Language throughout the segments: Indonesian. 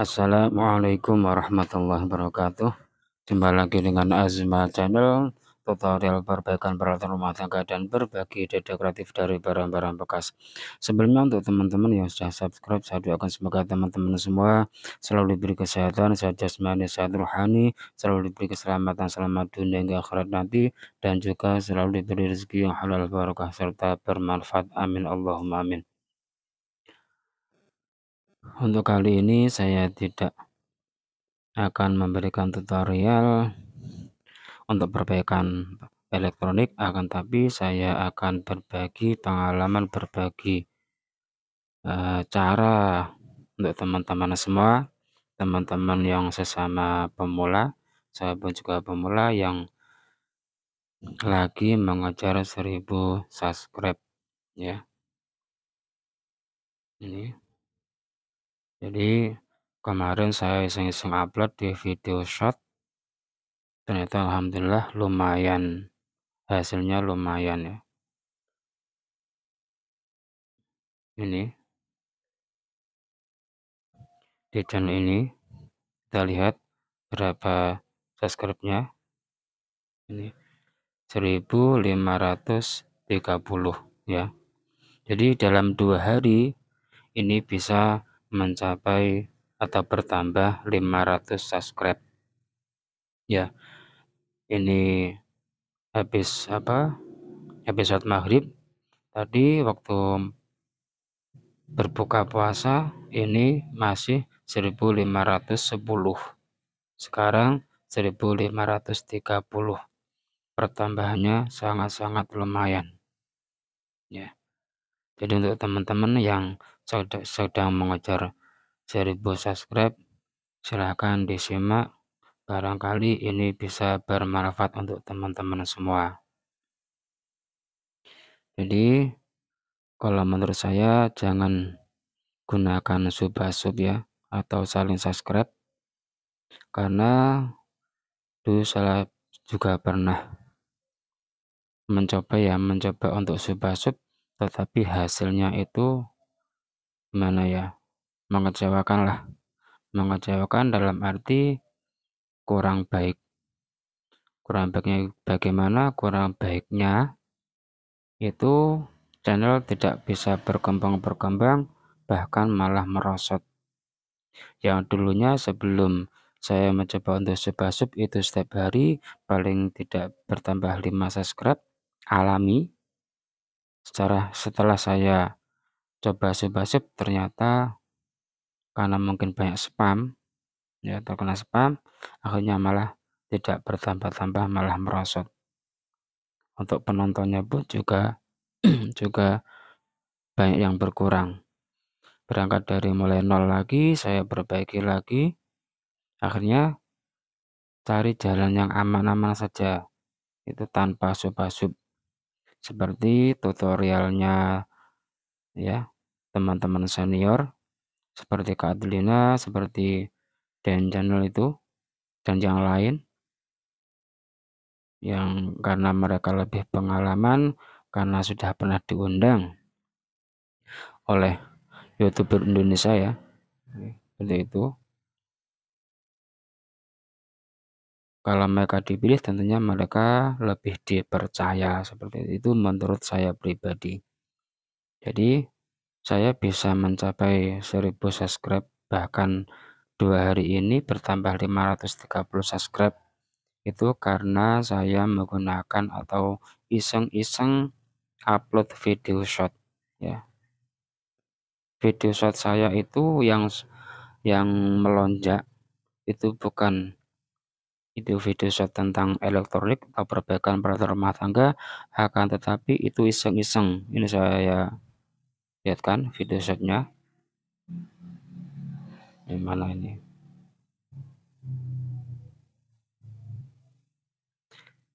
Assalamualaikum warahmatullahi wabarakatuh Jumpa lagi dengan Azma Channel Tutorial perbaikan peralatan rumah tangga dan berbagi ide dekoratif dari barang-barang bekas Sebelumnya untuk teman-teman yang sudah subscribe Saya doakan semoga teman-teman semua Selalu diberi kesehatan, sehat jasmani, sehat rohani Selalu diberi keselamatan, selamat dunia hingga akhirat nanti Dan juga selalu diberi rezeki yang halal barokah Serta bermanfaat, amin Allahumma amin untuk kali ini saya tidak akan memberikan tutorial untuk perbaikan elektronik, akan tapi saya akan berbagi pengalaman berbagi e, cara untuk teman-teman semua, teman-teman yang sesama pemula, saya pun juga pemula yang lagi mengejar 1000 subscribe ya. Ini jadi, kemarin saya iseng-iseng upload di Video shot Ternyata alhamdulillah lumayan, hasilnya lumayan ya. Ini. Di channel ini, kita lihat berapa subscribe-nya. Ini 1530 ya. Jadi dalam dua hari ini bisa mencapai atau bertambah 500 subscribe. Ya. Ini habis apa? Episode maghrib tadi waktu berbuka puasa ini masih 1510. Sekarang 1530. Pertambahannya sangat-sangat lumayan. Ya. Jadi untuk teman-teman yang sedang mengejar 1000 subscribe, silahkan disimak. Barangkali ini bisa bermanfaat untuk teman-teman semua. Jadi, kalau menurut saya jangan gunakan sub-sub ya, atau saling subscribe. Karena dulu saya juga pernah mencoba ya, mencoba untuk sub-sub, tetapi hasilnya itu mana ya, mengecewakan lah, Mengecewakan dalam arti kurang baik. Kurang baiknya bagaimana? Kurang baiknya itu channel tidak bisa berkembang-berkembang bahkan malah merosot. Yang dulunya sebelum saya mencoba untuk sub sub itu setiap hari paling tidak bertambah 5 subscribe alami. Secara setelah saya coba asep ternyata karena mungkin banyak spam ya terkena spam akhirnya malah tidak bertambah-tambah malah merosot untuk penontonnya pun juga juga banyak yang berkurang berangkat dari mulai nol lagi saya perbaiki lagi akhirnya cari jalan yang aman-aman saja itu tanpa sub-sub seperti tutorialnya ya teman-teman senior seperti Kak Adelina, seperti Dan Channel itu dan yang lain yang karena mereka lebih pengalaman karena sudah pernah diundang oleh youtuber Indonesia ya seperti itu kalau mereka dipilih tentunya mereka lebih dipercaya seperti itu menurut saya pribadi jadi saya bisa mencapai 1000 subscribe bahkan dua hari ini bertambah 530 subscribe itu karena saya menggunakan atau iseng-iseng upload video shot ya video shot saya itu yang yang melonjak itu bukan itu video shot tentang elektronik atau perbaikan peraturan rumah tangga akan tetapi itu iseng-iseng ini saya Lihat kan video shotnya. di mana ini?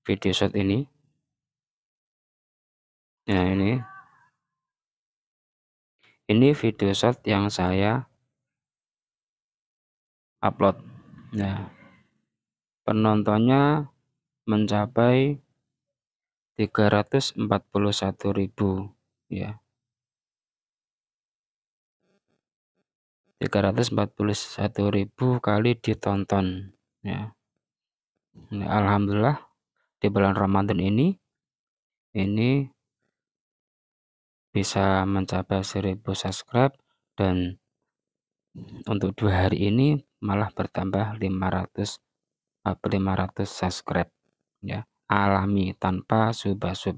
Video shot ini. Nah ini. Ini video shot yang saya upload. Nah penontonnya mencapai 341.000 ya. 341.000 kali ditonton ya. ini nah, Alhamdulillah di bulan Ramadan ini ini bisa mencapai 1000 subscribe dan untuk dua hari ini malah bertambah 500 500 eh, subscribe ya alami tanpa subasub sub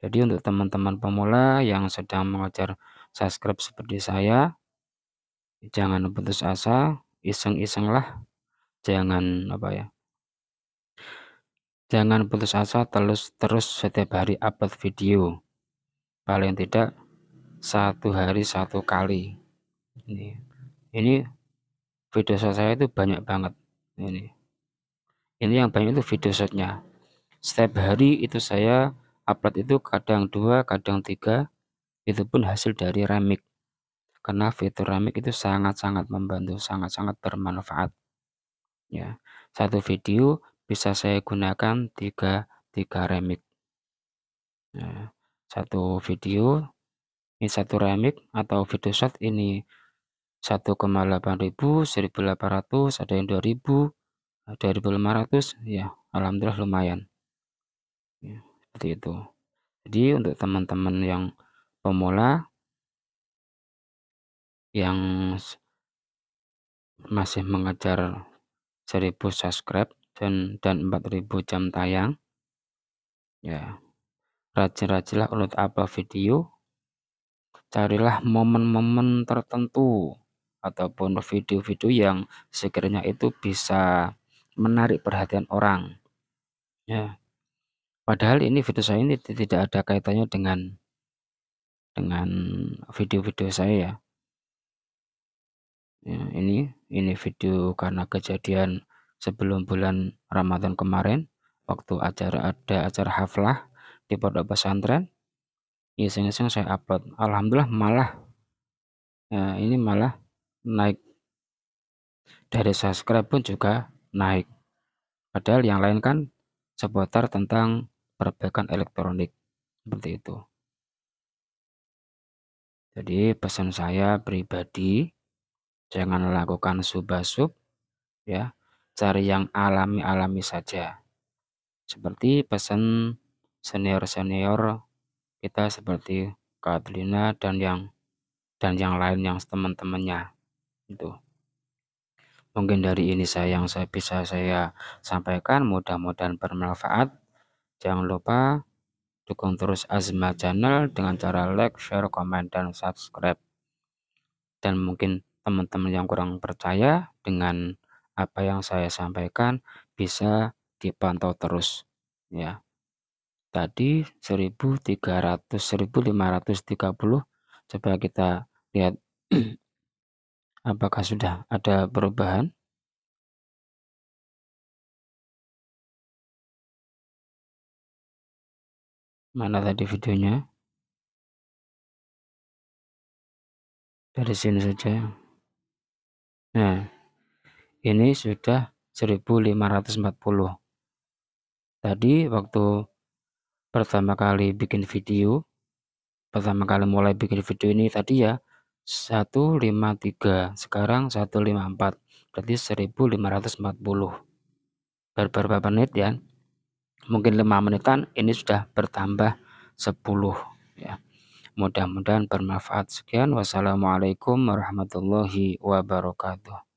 Jadi untuk teman-teman pemula yang sedang mengejar subscribe seperti saya Jangan putus asa, iseng-isenglah, jangan apa ya, jangan putus asa terus terus setiap hari upload video. Paling tidak satu hari satu kali. Ini, ini video short saya itu banyak banget. Ini, ini yang banyak itu video shotnya. Setiap hari itu saya upload itu kadang dua, kadang tiga. Itu pun hasil dari remix karena fitur Ramik itu sangat-sangat membantu, sangat-sangat bermanfaat. Ya, satu video bisa saya gunakan tiga tiga remik. Ya, satu video ini satu remik atau video shot ini satu koma delapan 1800, ada yang 2000, 2500 ya, alhamdulillah lumayan. Ya, seperti itu. Jadi untuk teman-teman yang pemula yang masih mengejar 1.000 subscribe dan dan 4.000 jam tayang. Ya, rajin-rajinlah untuk apa video, carilah momen-momen tertentu ataupun video-video yang sekiranya itu bisa menarik perhatian orang. Ya. Padahal ini video saya ini tidak ada kaitannya dengan dengan video-video saya ya. Ya, ini ini video karena kejadian sebelum bulan Ramadan kemarin waktu acara ada acara haflah di pondok pesantren. Ya saya upload. Alhamdulillah malah ya, ini malah naik dari subscribe pun juga naik. Padahal yang lain kan seputar tentang perbaikan elektronik seperti itu. Jadi pesan saya pribadi Jangan lakukan subasub ya. Cari yang alami-alami saja. Seperti pesan senior-senior kita seperti Katrina dan yang dan yang lain yang teman-temannya itu. Mungkin dari ini saya yang saya bisa saya sampaikan mudah-mudahan bermanfaat. Jangan lupa dukung terus Azma Channel dengan cara like, share, komen, dan subscribe. Dan mungkin teman-teman yang kurang percaya dengan apa yang saya sampaikan bisa dipantau terus ya. Tadi 1300 1530 coba kita lihat apakah sudah ada perubahan? Mana tadi videonya? Dari sini saja. Nah, ini sudah 1540. Tadi waktu pertama kali bikin video, pertama kali mulai bikin video ini tadi ya 153, sekarang 154. Berarti 1540. Berapa menit ya. Mungkin 5 menitan ini sudah bertambah 10 ya. Mudah-mudahan bermanfaat. Sekian, wassalamualaikum warahmatullahi wabarakatuh.